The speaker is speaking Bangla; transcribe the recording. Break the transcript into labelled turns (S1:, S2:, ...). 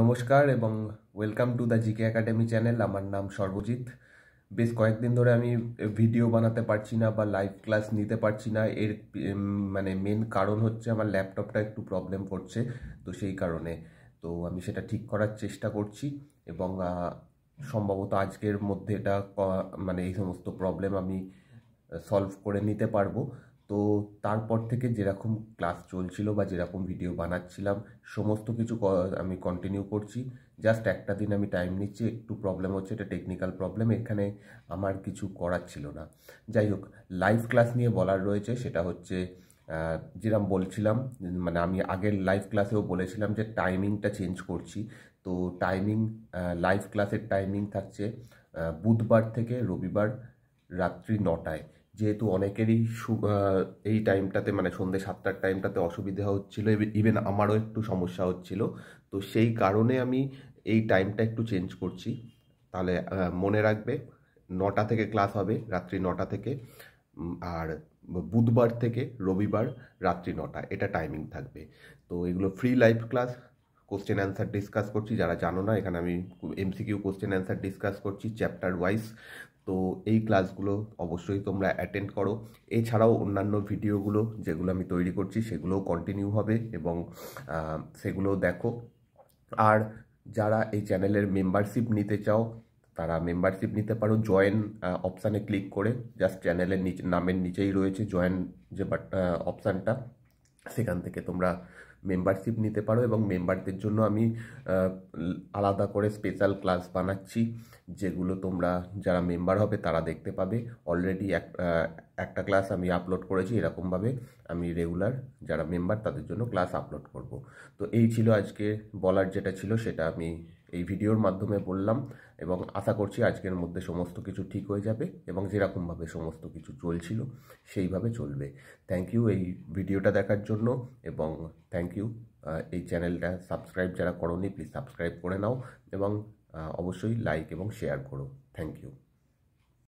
S1: নমস্কার এবং welcome to the GK academy channel আমার নাম সর্বজিৎ বেশ কয়েকদিন ধরে আমি ভিডিও বানাতে পারছি না বা লাইভ ক্লাস নিতে পারছি না এর মানে মেন কারণ হচ্ছে আমার ল্যাপটপটা একটু প্রবলেম করছে তো সেই কারণে তো আমি সেটা ঠিক করার চেষ্টা করছি এবং সম্ভবত আজকের মধ্যে এটা মানে এই সমস্ত প্রবলেম আমি সলভ করে নিতে পারবো তো তারপর থেকে যেরকম ক্লাস চলছিল বা যেরকম ভিডিও বানাচ্ছিলাম সমস্ত কিছু আমি কন্টিনিউ করছি জাস্ট একটা দিন আমি টাইম নিচ্ছি একটু প্রবলেম হচ্ছে এটা টেকনিক্যাল প্রবলেম এখানে আমার কিছু করার ছিল না যাই হোক লাইভ ক্লাস নিয়ে বলার রয়েছে সেটা হচ্ছে যেরকম বলছিলাম মানে আমি আগের লাইভ ক্লাসেও বলেছিলাম যে টাইমিংটা চেঞ্জ করছি তো টাইমিং লাইভ ক্লাসের টাইমিং থাকছে বুধবার থেকে রবিবার রাত্রি নটায় যেহেতু অনেকেরই এই টাইমটাতে মানে সন্ধ্যে সাতটার টাইমটাতে অসুবিধা হচ্ছিল ইভেন আমারও একটু সমস্যা হচ্ছিল তো সেই কারণে আমি এই টাইমটা একটু চেঞ্জ করছি তাহলে মনে রাখবে নটা থেকে ক্লাস হবে রাত্রি নটা থেকে আর বুধবার থেকে রবিবার রাত্রি নটা এটা টাইমিং থাকবে তো এগুলো free live class question answer discuss করছি যারা জানো না এখানে আমি এমসিকিউ কোশ্চেন অ্যান্সার ডিসকাস করছি চ্যাপ্টার ওয়াইজ তো এই ক্লাসগুলো অবশ্যই তোমরা অ্যাটেন্ড করো এছাড়াও অন্যান্য ভিডিওগুলো যেগুলো আমি তৈরি করছি সেগুলোও কন্টিনিউ হবে এবং সেগুলো দেখো আর যারা এই চ্যানেলের মেম্বারশিপ নিতে চাও তারা মেম্বারশিপ নিতে পারো জয়েন অপশানে ক্লিক করে জাস্ট চ্যানেলের নিচে নামের নিচেই রয়েছে জয়েন যে বাট অপশানটা সেখান থেকে তোমরা মেম্বারশিপ নিতে পারো এবং মেম্বারদের জন্য আমি আলাদা করে স্পেশাল ক্লাস বানাচ্ছি যেগুলো তোমরা যারা মেম্বার হবে তারা দেখতে পাবে অলরেডি এক একটা ক্লাস আমি আপলোড করেছি এরকমভাবে আমি রেগুলার যারা মেম্বার তাদের জন্য ক্লাস আপলোড করব তো এই ছিল আজকে বলার যেটা ছিল সেটা আমি এই ভিডিওর মাধ্যমে বললাম এবং আশা করছি আজকের মধ্যে সমস্ত কিছু ঠিক হয়ে যাবে এবং যেরকমভাবে সমস্ত কিছু চলছিল সেইভাবে চলবে থ্যাংক ইউ এই ভিডিওটা দেখার জন্য এবং থ্যাংক থ্যাংক ইউ uh, এই চ্যানেলটা সাবস্ক্রাইব যারা করনি প্লিজ সাবস্ক্রাইব করে নাও এবং uh, অবশ্যই লাইক এবং শেয়ার করো থ্যাংক ইউ